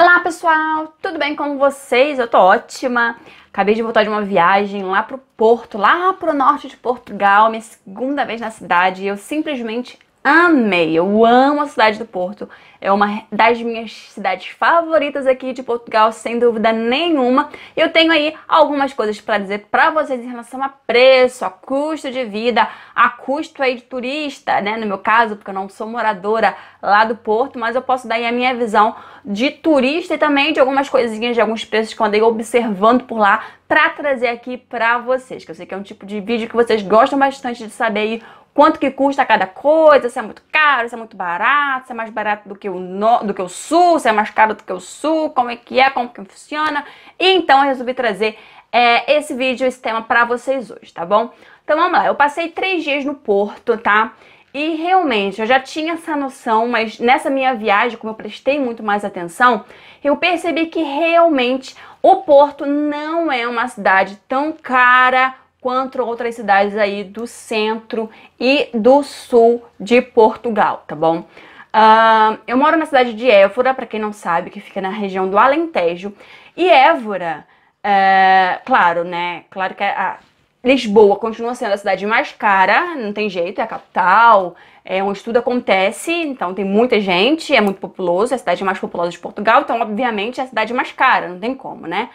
Olá pessoal, tudo bem com vocês? Eu tô ótima. Acabei de voltar de uma viagem lá pro Porto, lá pro norte de Portugal, minha segunda vez na cidade, e eu simplesmente amei. Eu amo a cidade do Porto. É uma das minhas cidades favoritas aqui de Portugal, sem dúvida nenhuma. Eu tenho aí algumas coisas para dizer para vocês em relação a preço, a custo de vida, a custo aí de turista, né? No meu caso, porque eu não sou moradora lá do Porto, mas eu posso dar aí a minha visão de turista e também de algumas coisinhas, de alguns preços que eu andei observando por lá para trazer aqui para vocês, que eu sei que é um tipo de vídeo que vocês gostam bastante de saber aí quanto que custa cada coisa, se é muito caro, se é muito barato, se é mais barato do que o, no, do que o sul, se é mais caro do que o sul, como é que é, como que funciona. E então eu resolvi trazer é, esse vídeo, esse tema para vocês hoje, tá bom? Então vamos lá, eu passei três dias no Porto, tá? E realmente, eu já tinha essa noção, mas nessa minha viagem, como eu prestei muito mais atenção, eu percebi que realmente o Porto não é uma cidade tão cara quanto outras cidades aí do centro e do sul de Portugal, tá bom? Uh, eu moro na cidade de Évora, para quem não sabe, que fica na região do Alentejo. E Évora, uh, claro, né? Claro que a Lisboa continua sendo a cidade mais cara, não tem jeito, é a capital, é onde tudo acontece, então tem muita gente, é muito populoso, é a cidade mais populosa de Portugal, então, obviamente, é a cidade mais cara, não tem como, né?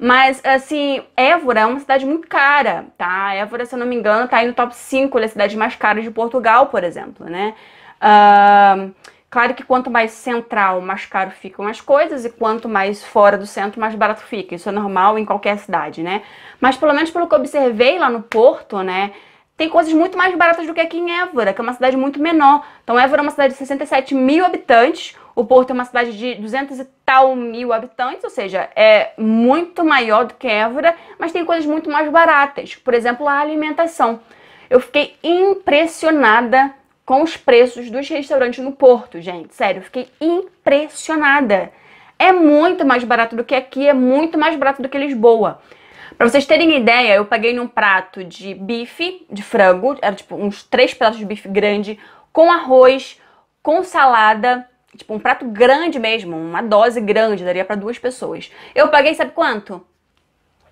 Mas, assim, Évora é uma cidade muito cara, tá? Évora, se eu não me engano, tá aí no top 5 das é cidades mais caras de Portugal, por exemplo, né? Uh, claro que quanto mais central, mais caro ficam as coisas, e quanto mais fora do centro, mais barato fica. Isso é normal em qualquer cidade, né? Mas pelo menos pelo que eu observei lá no Porto, né? tem coisas muito mais baratas do que aqui em Évora, que é uma cidade muito menor. Então, Évora é uma cidade de 67 mil habitantes, o Porto é uma cidade de 200 e tal mil habitantes, ou seja, é muito maior do que Évora, mas tem coisas muito mais baratas. Por exemplo, a alimentação. Eu fiquei impressionada com os preços dos restaurantes no Porto, gente. Sério, fiquei impressionada. É muito mais barato do que aqui, é muito mais barato do que Lisboa. Pra vocês terem ideia, eu paguei num prato de bife, de frango, era tipo uns três pratos de bife grande, com arroz, com salada, Tipo, um prato grande mesmo, uma dose grande, daria para duas pessoas. Eu paguei, sabe quanto?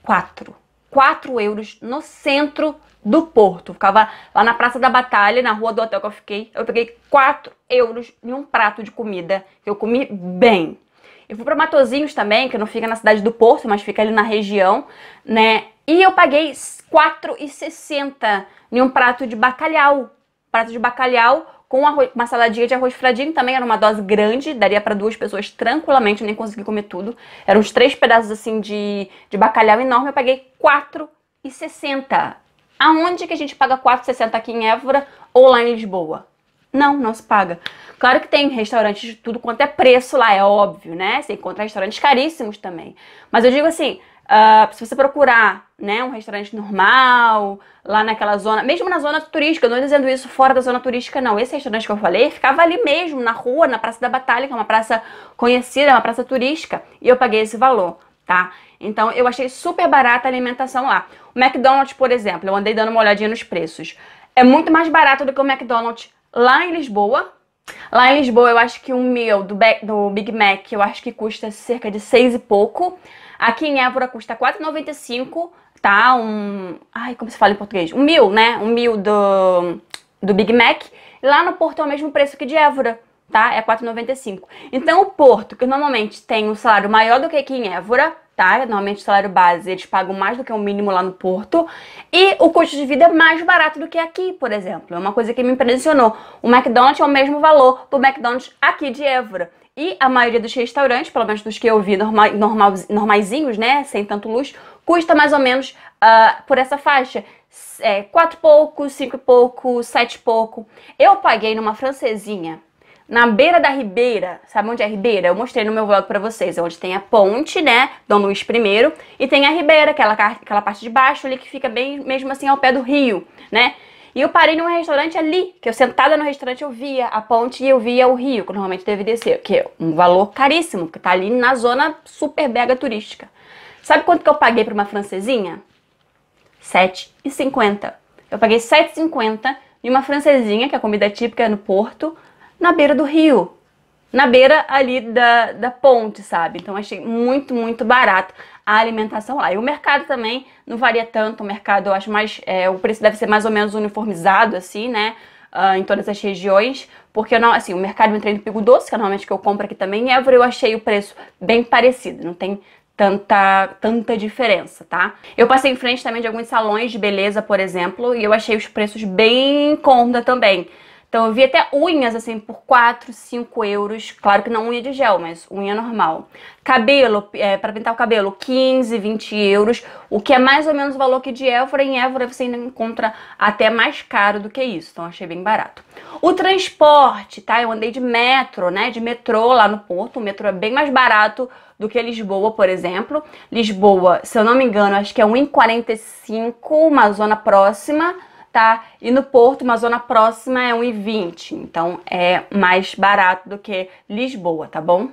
Quatro. Quatro euros no centro do Porto. Ficava lá na Praça da Batalha, na rua do hotel que eu fiquei. Eu peguei quatro euros em um prato de comida que eu comi bem. Eu fui para Matozinhos também, que não fica na cidade do Porto, mas fica ali na região, né? E eu paguei 4,60 em um prato de bacalhau. Prato de bacalhau com arroz, uma saladinha de arroz fradinho também era uma dose grande, daria para duas pessoas tranquilamente, eu nem consegui comer tudo. Eram uns três pedaços assim de, de bacalhau enorme, eu paguei 4,60. Aonde que a gente paga 4,60 aqui em Évora ou lá em Lisboa? Não, não se paga. Claro que tem restaurantes de tudo quanto é preço lá, é óbvio, né? Você encontra restaurantes caríssimos também. Mas eu digo assim, Uh, se você procurar né, um restaurante normal, lá naquela zona, mesmo na zona turística, eu não estou dizendo isso fora da zona turística, não. Esse restaurante que eu falei ficava ali mesmo, na rua, na Praça da Batalha, que é uma praça conhecida, é uma praça turística, e eu paguei esse valor, tá? Então eu achei super barata a alimentação lá. O McDonald's, por exemplo, eu andei dando uma olhadinha nos preços. É muito mais barato do que o McDonald's lá em Lisboa, Lá em Lisboa, eu acho que um meal do, do Big Mac, eu acho que custa cerca de seis e pouco. Aqui em Évora custa 4,95, tá? Um. Ai, como se fala em português? Um mil, né? Um mil do, do Big Mac. Lá no Porto é o mesmo preço que de Évora, tá? É 4,95. Então o Porto, que normalmente tem um salário maior do que aqui em Évora, tá? Normalmente o salário base eles pagam mais do que o um mínimo lá no Porto. E o custo de vida é mais barato do que aqui, por exemplo. É uma coisa que me impressionou. O McDonald's é o mesmo valor do McDonald's aqui de Évora. E a maioria dos restaurantes, pelo menos dos que eu vi normais, normal, normaizinhos, né? Sem tanto luxo, custa mais ou menos uh, por essa faixa. É, quatro pouco, cinco pouco, sete pouco. Eu paguei numa francesinha na beira da ribeira, sabe onde é a ribeira? Eu mostrei no meu vlog pra vocês, é onde tem a ponte, né, Dom Luiz I, e tem a ribeira, aquela, aquela parte de baixo ali que fica bem mesmo assim ao pé do rio, né? E eu parei num restaurante ali, que eu sentada no restaurante eu via a ponte e eu via o rio, que normalmente deve descer, que é um valor caríssimo, porque tá ali na zona super mega turística. Sabe quanto que eu paguei para uma francesinha? 7,50. Eu paguei 7,50 e uma francesinha, que é a comida típica no Porto, na beira do rio na beira ali da, da ponte, sabe? Então achei muito, muito barato a alimentação lá. E o mercado também não varia tanto, o mercado eu acho mais. É, o preço deve ser mais ou menos uniformizado, assim, né? Uh, em todas as regiões, porque eu não, assim, o mercado me no Pigo Doce, que é normalmente que eu compro aqui também em Évora, eu achei o preço bem parecido, não tem tanta, tanta diferença, tá? Eu passei em frente também de alguns salões de beleza, por exemplo, e eu achei os preços bem em conta também. Então eu vi até unhas assim por 4, 5 euros. Claro que não unha de gel, mas unha normal. Cabelo, é, para pintar o cabelo, 15, 20 euros, o que é mais ou menos o valor que de Évora. Em Évora você ainda encontra até mais caro do que isso, então achei bem barato. O transporte, tá? Eu andei de metro, né? De metrô lá no Porto. O metrô é bem mais barato do que Lisboa, por exemplo. Lisboa, se eu não me engano, acho que é 1,45, uma zona próxima tá? E no Porto, uma zona próxima, é 1,20. Então é mais barato do que Lisboa, tá bom?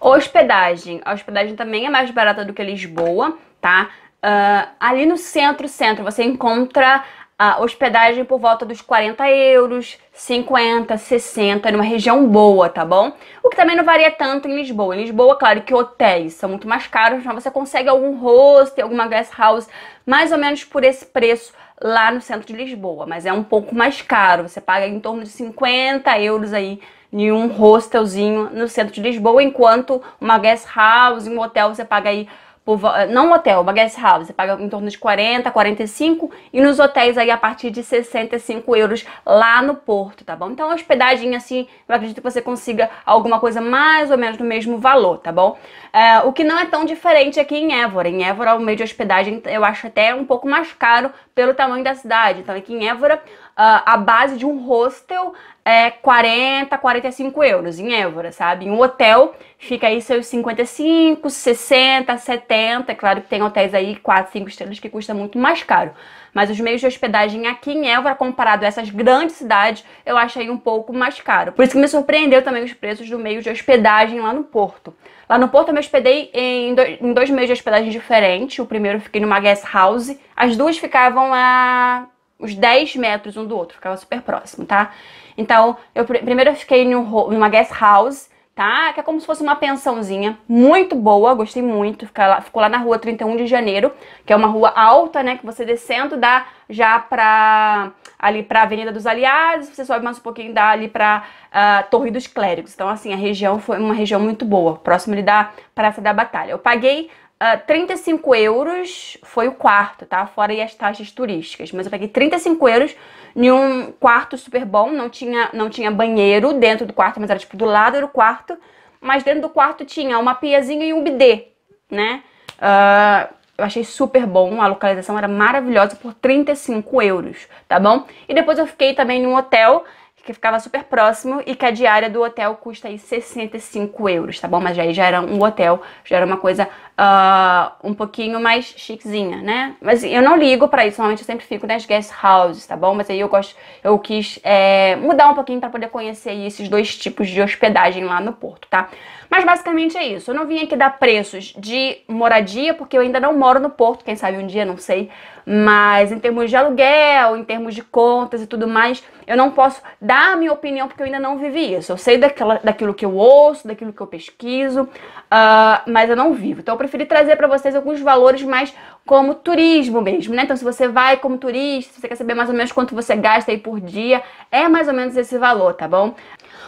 Hospedagem. A hospedagem também é mais barata do que Lisboa, tá? Uh, ali no centro, centro, você encontra a hospedagem por volta dos 40 euros, 50, 60, numa região boa, tá bom? O que também não varia tanto em Lisboa. Em Lisboa, claro que hotéis são muito mais caros, mas você consegue algum hostel, alguma guest house, mais ou menos por esse preço lá no centro de Lisboa, mas é um pouco mais caro. Você paga em torno de 50 euros aí em um hostelzinho no centro de Lisboa, enquanto uma guest house, um hotel, você paga aí por, eh, não hotel, uma guest house, você paga em torno de 40, 45 e nos hotéis aí a partir de 65 euros lá no Porto, tá bom? Então hospedagem assim, eu acredito que você consiga alguma coisa mais ou menos do mesmo valor, tá bom? É, o que não é tão diferente aqui em Évora. Em Évora o meio de hospedagem eu acho até um pouco mais caro pelo tamanho da cidade. Então aqui em Évora ah, a base de um hostel é 40, 45 euros em Évora, sabe? Em um hotel fica aí seus 55, 60, 70. É claro que tem hotéis aí 4, 5 estrelas que custa muito mais caro. Mas os meios de hospedagem aqui em Évora, comparado a essas grandes cidades, eu achei um pouco mais caro. Por isso que me surpreendeu também os preços do meio de hospedagem lá no Porto. Lá no Porto eu me hospedei em dois, em dois meios de hospedagem diferentes. O primeiro eu fiquei numa guest house. As duas ficavam a uns 10 metros um do outro, ficava super próximo, tá? Então, eu primeiro eu fiquei numa guest house, tá? Que é como se fosse uma pensãozinha, muito boa, gostei muito. Ficou lá, ficou lá na rua 31 de janeiro, que é uma rua alta, né? Que você descendo dá já pra ali pra Avenida dos Aliados, você sobe mais um pouquinho dá ali pra uh, Torre dos Clérigos. Então, assim, a região foi uma região muito boa, próximo ali da Praça da Batalha. Eu paguei Uh, ah, 35 euros foi o quarto, tá? Fora as taxas turísticas. Mas eu peguei 35 euros em um quarto super bom. Não tinha, não tinha banheiro dentro do quarto, mas era tipo do lado do quarto. Mas dentro do quarto tinha uma piazinha e um bidê, né? Uh, eu achei super bom, a localização era maravilhosa por 35 euros, tá bom? E depois eu fiquei também num hotel que ficava super próximo e que a diária do hotel custa aí 65 euros, tá bom? Mas aí já era um hotel, já era uma coisa uh, um pouquinho mais chiquezinha, né? Mas eu não ligo para isso, normalmente eu sempre fico nas guest houses, tá bom? Mas aí eu gosto, eu quis é, mudar um pouquinho para poder conhecer esses dois tipos de hospedagem lá no Porto, tá? Mas basicamente é isso. Eu não vim aqui dar preços de moradia, porque eu ainda não moro no Porto, quem sabe um dia, não sei mas em termos de aluguel, em termos de contas e tudo mais, eu não posso dar a minha opinião porque eu ainda não vivi isso. Eu sei daquela, daquilo que eu ouço, daquilo que eu pesquiso, uh, mas eu não vivo. Então eu preferi trazer para vocês alguns valores mais como turismo mesmo, né? Então se você vai como turista, se você quer saber mais ou menos quanto você gasta aí por dia, é mais ou menos esse valor, tá bom?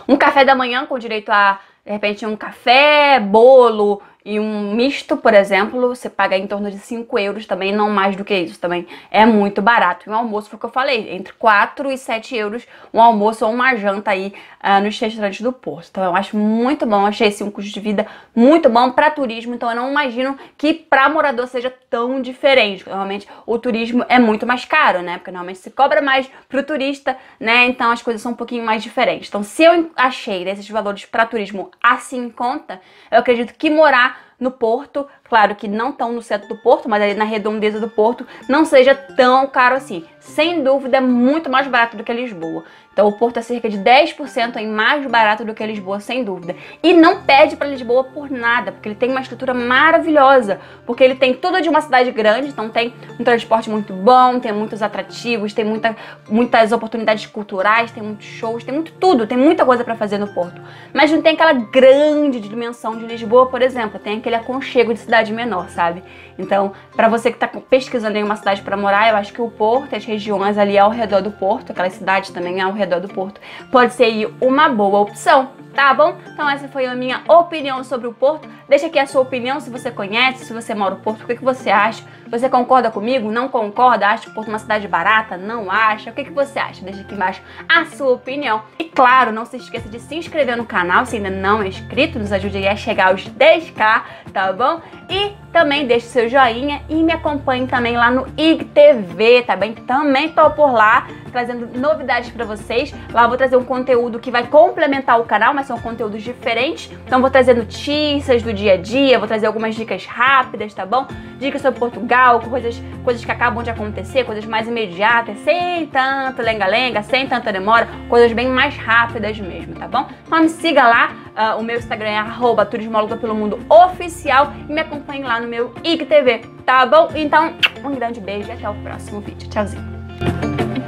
Um café da manhã com direito a, de repente, um café, bolo, e um misto, por exemplo, você paga em torno de 5 euros também, não mais do que isso também. É muito barato. E um almoço, foi o que eu falei, entre 4 e 7 euros um almoço ou uma janta aí uh, nos restaurantes do Porto. Então eu acho muito bom, achei esse assim, um custo de vida muito bom para turismo. Então eu não imagino que para morador seja tão diferente. Normalmente o turismo é muito mais caro, né? Porque normalmente se cobra mais pro turista, né? Então as coisas são um pouquinho mais diferentes. Então se eu achei desses valores para turismo assim em conta, eu acredito que morar no porto, claro que não tão no centro do porto, mas ali na redondeza do porto, não seja tão caro assim. Sem dúvida, é muito mais barato do que Lisboa. Então o Porto é cerca de 10% aí mais barato do que Lisboa, sem dúvida. E não pede para Lisboa por nada, porque ele tem uma estrutura maravilhosa, porque ele tem tudo de uma cidade grande, então tem um transporte muito bom, tem muitos atrativos, tem muita, muitas oportunidades culturais, tem muitos shows, tem muito tudo, tem muita coisa para fazer no Porto. Mas não tem aquela grande dimensão de Lisboa, por exemplo, tem aquele aconchego de cidade menor, sabe? Então, para você que está pesquisando em uma cidade para morar, eu acho que o Porto, as regiões ali ao redor do Porto, aquela cidade também ao redor redor do porto pode ser uma boa opção, tá bom? Então essa foi a minha opinião sobre o porto. Deixa aqui a sua opinião se você conhece, se você mora no porto, o que, que você acha? Você concorda comigo? Não concorda? Acha o porto uma cidade barata? Não acha? O que, que você acha? Deixa aqui embaixo a sua opinião. E claro, não se esqueça de se inscrever no canal se ainda não é inscrito, nos ajude a chegar aos 10k, tá bom? E também deixe seu joinha e me acompanhe também lá no IGTV, tá bem? Também tô por lá trazendo novidades para vocês. Lá vou trazer um conteúdo que vai complementar o canal, mas são conteúdos diferentes. Então vou trazer notícias do dia a dia, vou trazer algumas dicas rápidas, tá bom? dicas sobre Portugal, coisas, coisas que acabam de acontecer, coisas mais imediatas, sem tanto lenga-lenga, sem tanta demora, coisas bem mais rápidas mesmo, tá bom? Então me siga lá, uh, o meu Instagram é arroba turismóloga pelo mundo oficial e me acompanhe lá no meu IGTV, tá bom? Então, um grande beijo e até o próximo vídeo. Tchauzinho!